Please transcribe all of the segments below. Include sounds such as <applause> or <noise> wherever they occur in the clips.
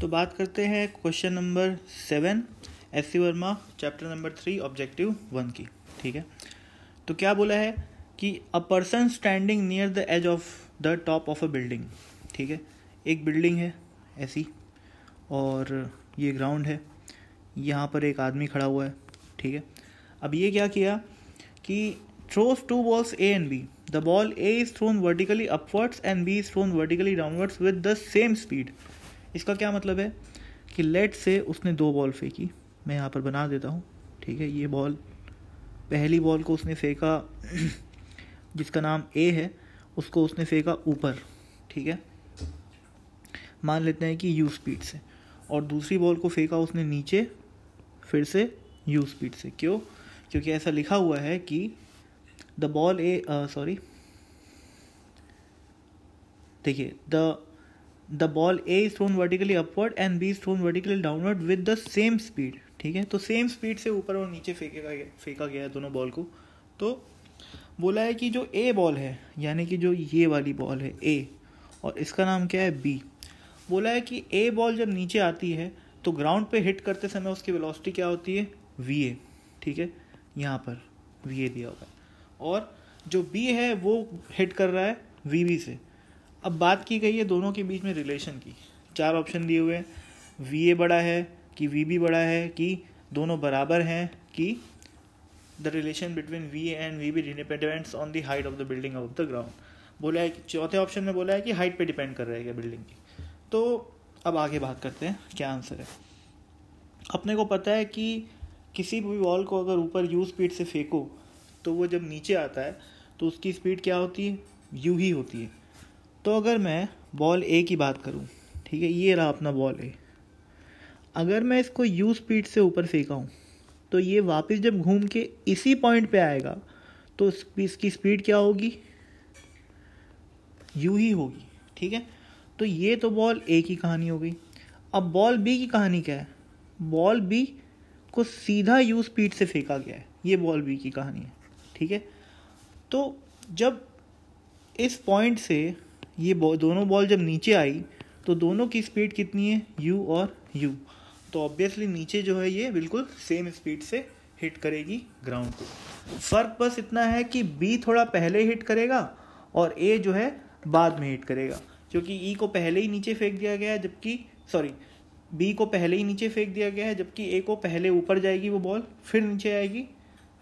तो बात करते हैं question number seven S C Verma chapter number three objective one की ठीक है तो क्या बोला है कि a person standing near the edge of the top of a building ठीक है एक बिल्डिंग है ऐसी और ये ग्राउंड है यहाँ पर एक आदमी खड़ा हुआ है ठीक है अब ये क्या किया कि throws two balls A and B the ball A is thrown vertically upwards and B is thrown vertically downwards with the same speed इसका क्या मतलब है कि लेट से उसने दो बॉल फेंकी मैं यहाँ पर बना देता हूँ ठीक है ये बॉल पहली बॉल को उसने फेंका <clears throat> जिसका नाम ए है उसको उसने फेंका ऊपर ठीक है मान लेते हैं कि यू स्पीड से और दूसरी बॉल को फेंका उसने नीचे फिर से यू स्पीड से क्यों क्योंकि ऐसा लिखा हुआ है कि द बॉल ए सॉरी देखिए the the ball A is thrown vertically upward and B is thrown vertically downward with the same speed ठीक है तो सेम स्पीड से ऊपर और नीचे फेंकेगा फेंका गया है दोनों बॉल को तो बोला है कि जो ए बॉल है यानी कि जो ये वाली बॉल है ए और इसका नाम क्या है बी बोला है कि ए बॉल जब नीचे आती है तो ग्राउंड पे हिट करते समय उसकी वेलोसिटी क्या होती है वी ए ठीक है यहाँ पर वी ए दिया होगा और जो बी है वो हिट कर रहा है वी बी से अब बात की गई है दोनों के बीच में रिलेशन की चार ऑप्शन दिए हुए वी ए बड़ा है कि वी बी बड़ा है कि दोनों बराबर हैं कि the relation between V A and V B dependents on the height of the building of the ground बोला है कि चौथे ऑप्शन में बोला है कि हाइट पे डिपेंड कर रहेगा बिल्डिंग की तो अब आगे बात करते हैं क्या आंसर है अपने को पता है कि किसी भी वॉल को अगर ऊपर यू स्पीड से फेंको तो वो जब नीचे आता है तो उसकी स्पीड क्या होती है यू ही होती है तो अगर मैं बॉल ए की बात करूँ ठीक है ये रहा अपना बॉल ए अगर मैं इसको यू स्पीड से ऊपर फेंका हूँ तो ये वापस जब घूम के इसी पॉइंट पे आएगा तो इसकी स्पीड क्या होगी यू ही होगी ठीक है तो ये तो बॉल ए की कहानी हो गई अब बॉल बी की कहानी क्या है बॉल बी को सीधा यू स्पीड से फेंका गया है ये बॉल बी की कहानी है ठीक है तो जब इस पॉइंट से ये बॉल दोनों बॉल जब नीचे आई तो दोनों की स्पीड कितनी है यू और यू तो ऑब्वियसली नीचे जो है ये बिल्कुल सेम स्पीड से हिट करेगी ग्राउंड को फ़र्क बस इतना है कि बी थोड़ा पहले हिट करेगा और ए जो है बाद में हिट करेगा क्योंकि ई e को पहले ही नीचे फेंक दिया गया है जबकि सॉरी बी को पहले ही नीचे फेंक दिया गया है जबकि ए को पहले ऊपर जाएगी वो बॉल फिर नीचे आएगी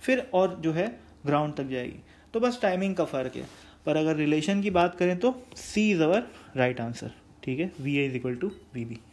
फिर और जो है ग्राउंड तक जाएगी तो बस टाइमिंग का फ़र्क है पर अगर रिलेशन की बात करें तो C is our right answer ठीक है V A is equal to V B